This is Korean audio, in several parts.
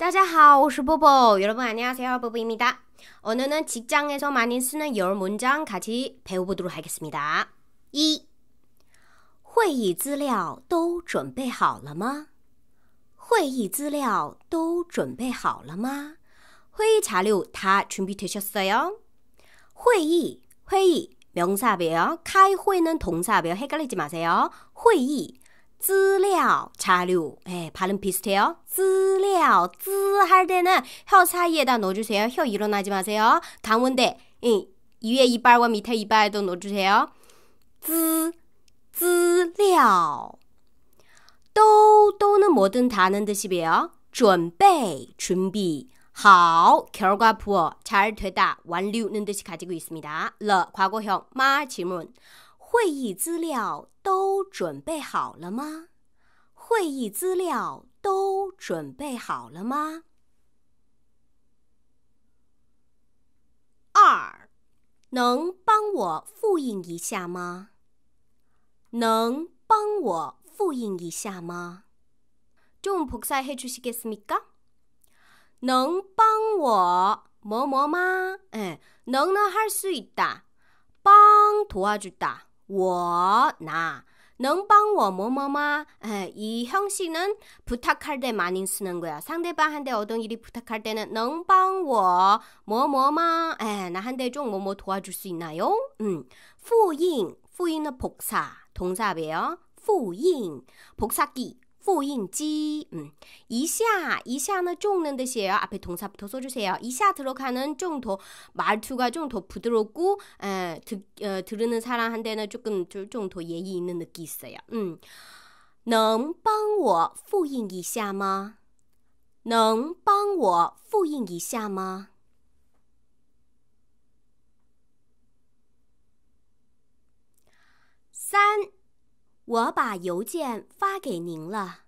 大家好,我是波波. 여러분 안녕하세요. 보보입니다. 언어는 직장에서 많이 쓰는 열 문장 같이 배워보도록 하겠습니다. 1. 会议资料都准备好了吗?会议资料都准备好了吗? 회의 자료 다 준비되셨어요? 회의, 회의 명사배요. 카이회는 동사배요. 헷갈리지 마세요. 회의, 资料 자료. 예, 발음 비슷해요. 쯔料 쯔할 때는 혀 사이에다 넣어주세요. 혀 일어나지 마세요. 강원대 예, 위에 이빨과 밑에 이빨도 넣어주세요. 쯔, 쯔料. 또, 또는 뭐든 다는 뜻이에요. 准备, 준비. 好, 결과 부어, 잘 되다, 완료는 뜻이 가지고 있습니다. 러, 과거형, 마, 질문. 会议资料都准备好了吗？会议资料都准备好了吗？二，能帮我复印一下吗？能帮我复印一下吗？중국사해주시겠습니 까？ 能帮我么么吗？哎，能呢，할수있 다， 帮도와주 다。 我 나. 能帮我뭐뭐마 이 형식은 부탁할 때 많이 쓰는 거야. 상대방한테 어떤 일이 부탁할 때는 能帮我 뭐뭐마 나한테 좀 뭐뭐 도와줄 수 있나요? 음, 复印 复印은 복사 동사예요. 复印 복사기 复印机. 음, 이샤, 이샤는 쪽는 뜻이에요. 앞에 동사부터 써주세요. 이샤 들어가는 좀더 말투가 좀 더 부드럽고 에, 드, 어, 들으는 사람한테는 조금 좀더 예의 있는 느낌 있어요. 음, 能帮我复印一下吗?能帮我复印一下吗? 산我把邮件发给您了。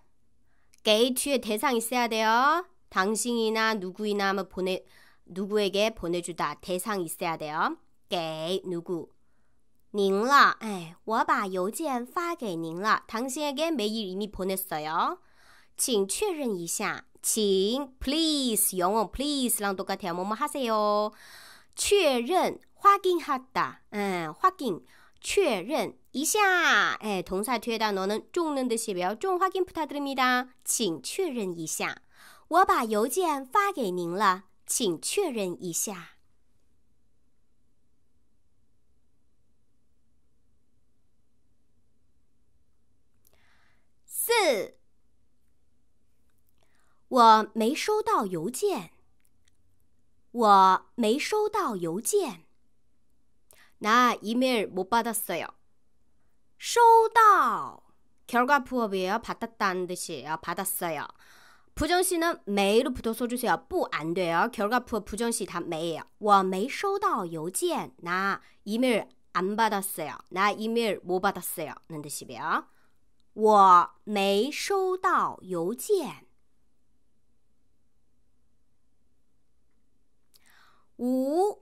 게이트의 대상이 있어야 돼요. 당신이나 누구이나 하 보내 누구에게 보내주다 대상 있어야 돼요. 게 누구 您了. 에이, 我把邮件发给您了. 당신에게 메일 이미 보냈어요. 请确认一下.请 please 영어 please랑 똑같아요. 뭐뭐 하세요. 确认 확인하다. 에, 확인. 确认一下，哎，同事，听到哪能？中能的鼠标，中花金葡萄的米哒，请确认一下。我把邮件发给您了，请确认一下。四，我没收到邮件。我没收到邮件。나 이메일 못 받았어요. 收到 결과 부업이에요. 받았다는 뜻이에요. 어, 받았어요. 부정시는 매로 부터 써주세요. 뿌안 돼요. 결과 부업 부정시 다매예 我没收到邮件나 이메일 안 받았어요. 나 이메일 못 받았어요. 는 뜻이에요. 我没收到邮件. 5.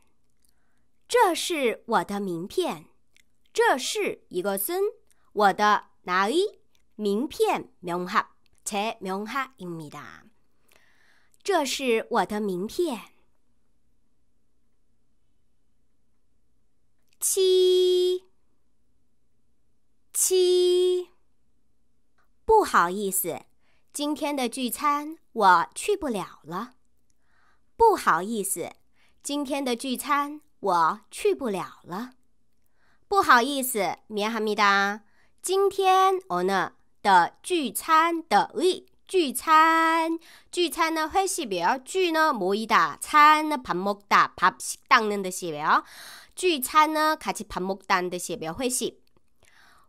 这是我的名片。这是一个孙，我的哪一名片？喵哈切喵哈，一米哒。这是我的名片。七七，不好意思，今天的聚餐我去不了了。不好意思，今天的聚餐。 我去不了了。不好意思，미안합니 다。 今天오늘的聚餐的의聚餐聚餐呢회식이에요.聚呢모이다, 餐呢밥 먹다, 밥 식당는 뜻이에요.聚餐呢 같이 밥 먹다는 뜻이에요. 회식.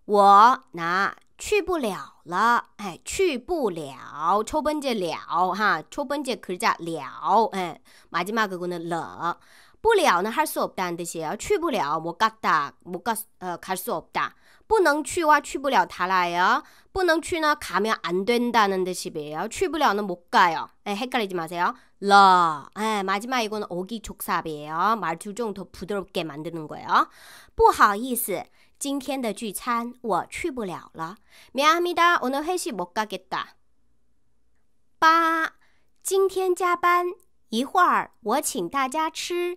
我나去不了了. 에, 去不了.첫 번째 了. 하, 첫 번째 글자 了. 에, 마지막 그거는 了. 不了는 할 수 없다는 뜻이 去不了못 갔다 못 갈 수 없다. 不能去와 去不了 달라요. 不能去는 가면 안 된다는 뜻이에요. 去不了는 못 가요. 네, 헷갈리지 마세요. 러. 네, 마지막 이건 오기 족삽이에요. 말투 좀 더 부드럽게 만드는 거예요. 不好意思,今天的聚餐我去不了了. 미안합니다. 오늘 회식 못 가겠다. 8. 今天加班一会儿我请大家吃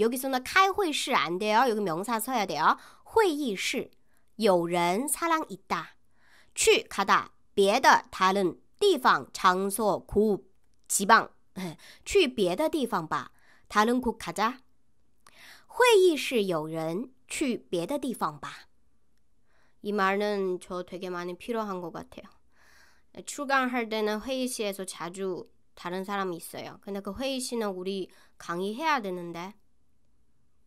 여기서는 开会室안 돼요. 여기 명사 써야 돼요. 会议室,有人, 사람 있다. 去, 가다, 别的, 다른, 地方, 장소, 곳, 지방. 예， 去别的地方吧. 다른 곳 가자. 会议室有人去别的地方吧.이 말은 저 되게 많이 필요한 것 같아요. 출강할 때는 회의실에서 자주 다른 사람이 있어요. 근데 그 회의실은 우리 강의해야 되는데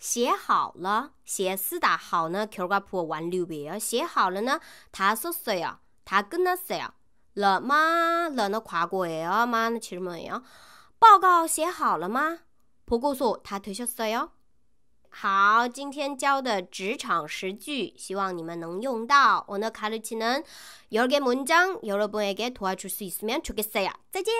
写好了，写四大好呢，口瓜破玩六百啊！写好了呢，他说谁啊？他跟那谁啊？了吗？了吗？夸过呀？吗？亲们呀，报告写好了吗？婆婆说他退休了哟。好，今天教的职场十句，希望你们能用到。我那卡里技能，有给文章，有了不会给图画出水思面出个色呀。再见。